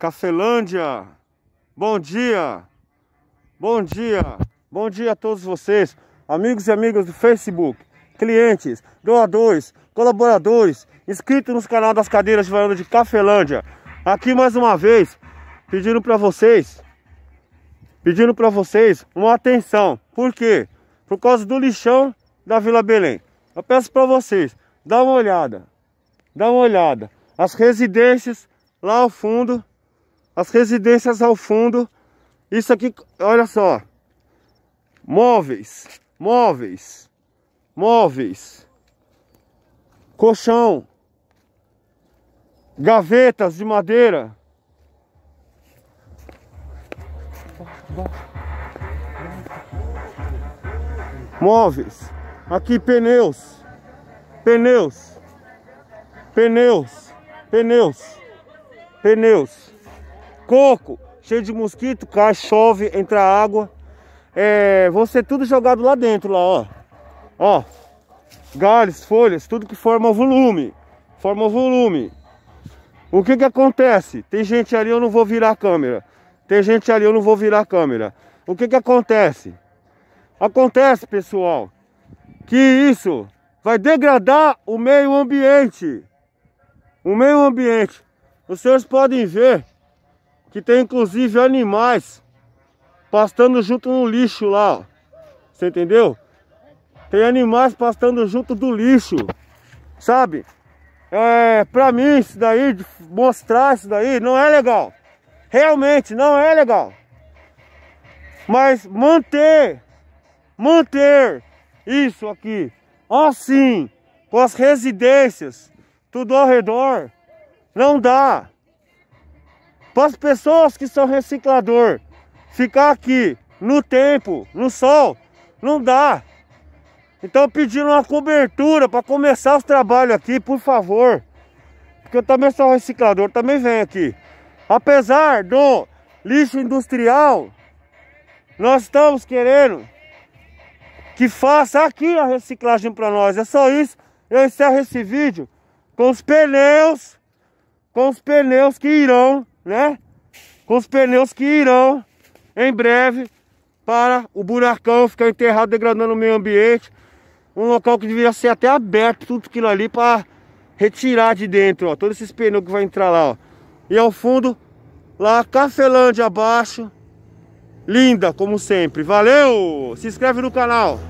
Cafelândia, bom dia, bom dia, bom dia a todos vocês, amigos e amigas do Facebook, clientes, doadores, colaboradores, inscritos no canal das cadeiras de varanda de Cafelândia. Aqui mais uma vez, pedindo para vocês, pedindo para vocês uma atenção. Por quê? Por causa do lixão da Vila Belém. Eu peço para vocês, dá uma olhada, dá uma olhada. As residências lá ao fundo as residências ao fundo. Isso aqui, olha só. Móveis, móveis, móveis. Colchão. Gavetas de madeira. Móveis. Aqui pneus. Pneus. Pneus. Pneus. Pneus coco, cheio de mosquito, cai, chove, entra água. É, você tudo jogado lá dentro, lá, ó. Ó, galhos, folhas, tudo que forma volume. Forma volume. O que que acontece? Tem gente ali, eu não vou virar a câmera. Tem gente ali, eu não vou virar a câmera. O que que acontece? Acontece, pessoal, que isso vai degradar o meio ambiente. O meio ambiente. Vocês podem ver que tem inclusive animais pastando junto no lixo lá, ó. Você entendeu? Tem animais pastando junto do lixo, sabe? É, pra mim isso daí, mostrar isso daí, não é legal. Realmente não é legal. Mas manter, manter isso aqui, assim, com as residências, tudo ao redor, não dá. Para as pessoas que são reciclador, ficar aqui no tempo, no sol, não dá. Então pedindo uma cobertura para começar os trabalhos aqui, por favor. Porque eu também sou reciclador, também venho aqui. Apesar do lixo industrial, nós estamos querendo que faça aqui a reciclagem para nós. É só isso. Eu encerro esse vídeo com os pneus, com os pneus que irão né? Com os pneus que irão em breve para o buracão ficar enterrado, degradando o meio ambiente. Um local que deveria ser até aberto, tudo aquilo ali para retirar de dentro, ó. Todos esses pneus que vai entrar lá, ó. E ao fundo, lá, Cafelândia abaixo. Linda, como sempre. Valeu! Se inscreve no canal.